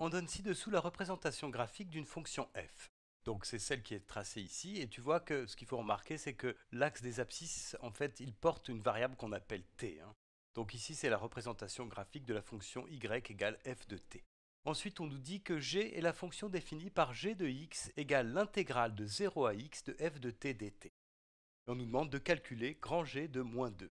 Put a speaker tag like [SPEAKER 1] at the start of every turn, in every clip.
[SPEAKER 1] On donne ci-dessous la représentation graphique d'une fonction f. Donc c'est celle qui est tracée ici, et tu vois que ce qu'il faut remarquer, c'est que l'axe des abscisses, en fait, il porte une variable qu'on appelle t. Hein. Donc ici, c'est la représentation graphique de la fonction y égale f de t. Ensuite, on nous dit que g est la fonction définie par g de x égale l'intégrale de 0 à x de f de t dt. on nous demande de calculer grand g de moins 2.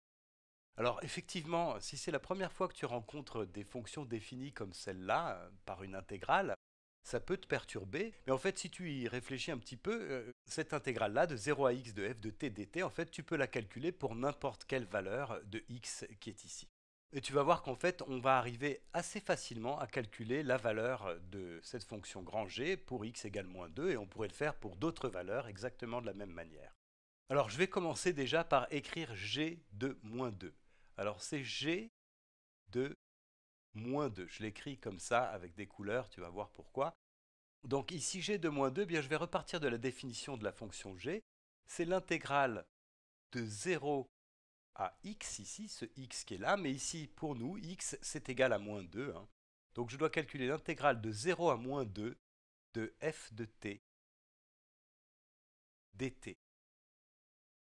[SPEAKER 1] Alors effectivement, si c'est la première fois que tu rencontres des fonctions définies comme celle-là euh, par une intégrale, ça peut te perturber, mais en fait si tu y réfléchis un petit peu, euh, cette intégrale-là de 0 à x de f de t dt, en fait tu peux la calculer pour n'importe quelle valeur de x qui est ici. Et tu vas voir qu'en fait on va arriver assez facilement à calculer la valeur de cette fonction grand G pour x égale moins 2, et on pourrait le faire pour d'autres valeurs exactement de la même manière. Alors je vais commencer déjà par écrire g de moins 2. Alors c'est g de moins 2. Je l'écris comme ça avec des couleurs, tu vas voir pourquoi. Donc ici g de moins 2, eh bien, je vais repartir de la définition de la fonction g. C'est l'intégrale de 0 à x ici, ce x qui est là, mais ici pour nous, x c'est égal à moins 2. Hein. Donc je dois calculer l'intégrale de 0 à moins 2 de f de t dt.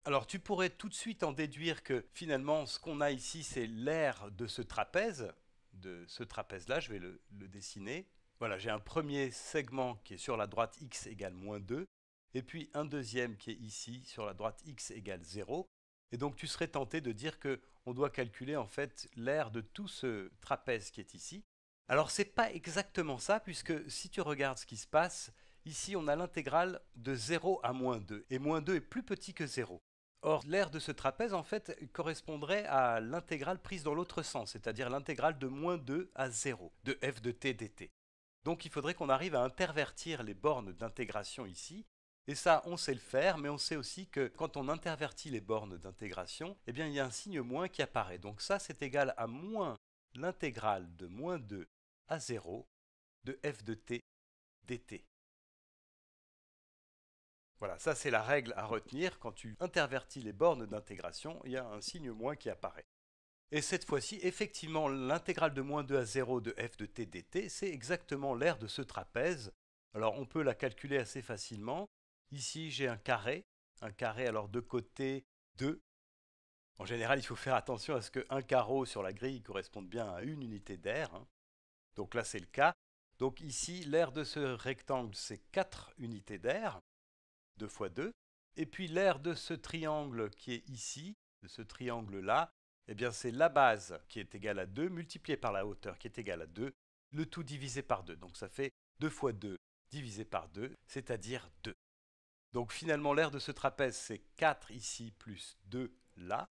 [SPEAKER 1] Alors tu pourrais tout de suite en déduire que finalement ce qu'on a ici c'est l'air de ce trapèze, de ce trapèze-là, je vais le, dessiner. Voilà, j'ai un premier segment qui est sur la droite x égale moins 2, et puis un deuxième qui est ici sur la droite x égale 0. Et donc tu serais tenté de dire que on doit calculer en fait l'aire de tout ce trapèze qui est ici. Alors ce n'est pas exactement ça puisque si tu regardes ce qui se passe, ici on a l'intégrale de 0 à moins 2 et moins 2 est plus petit que 0. Or, l'aire de ce trapèze, en fait, correspondrait à l'intégrale prise dans l'autre sens, c'est-à-dire l'intégrale de moins 2 à 0, de f de t dt. Donc il faudrait qu'on arrive à intervertir les bornes d'intégration ici, et ça, on sait le faire, mais on sait aussi que quand on intervertit les bornes d'intégration, eh bien, il y a un signe moins qui apparaît. Donc ça, c'est égal à moins l'intégrale de moins 2 à 0 de f de t dt. Voilà, ça c'est la règle à retenir. Quand tu intervertis les bornes d'intégration, il y a un signe moins qui apparaît. Et cette fois-ci, effectivement, l'intégrale de moins 2 à 0 de f de t dt, c'est exactement l'aire de ce trapèze. Alors on peut la calculer assez facilement. Ici, j'ai un carré, un carré alors de côté 2. En général, il faut faire attention à ce qu'un carreau sur la grille corresponde bien à une unité d'air. Hein. Donc là, c'est le cas. Donc ici, l'aire de ce rectangle, c'est 4 unités d'air. 2 fois 2. Et puis l'aire de ce triangle qui est ici, de ce triangle-là, eh c'est la base qui est égale à 2 multipliée par la hauteur qui est égale à 2, le tout divisé par 2. Donc ça fait 2 fois 2 divisé par 2, c'est-à-dire 2. Donc finalement l'aire de ce trapèze c'est 4 ici plus 2 là.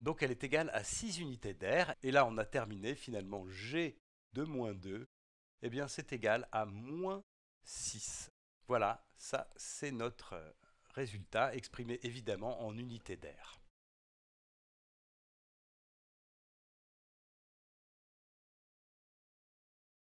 [SPEAKER 1] Donc elle est égale à 6 unités d'air. Et là on a terminé finalement G de moins 2, eh bien c'est égal à moins 6. Voilà, ça c'est notre euh, résultat exprimé évidemment en unité d'air.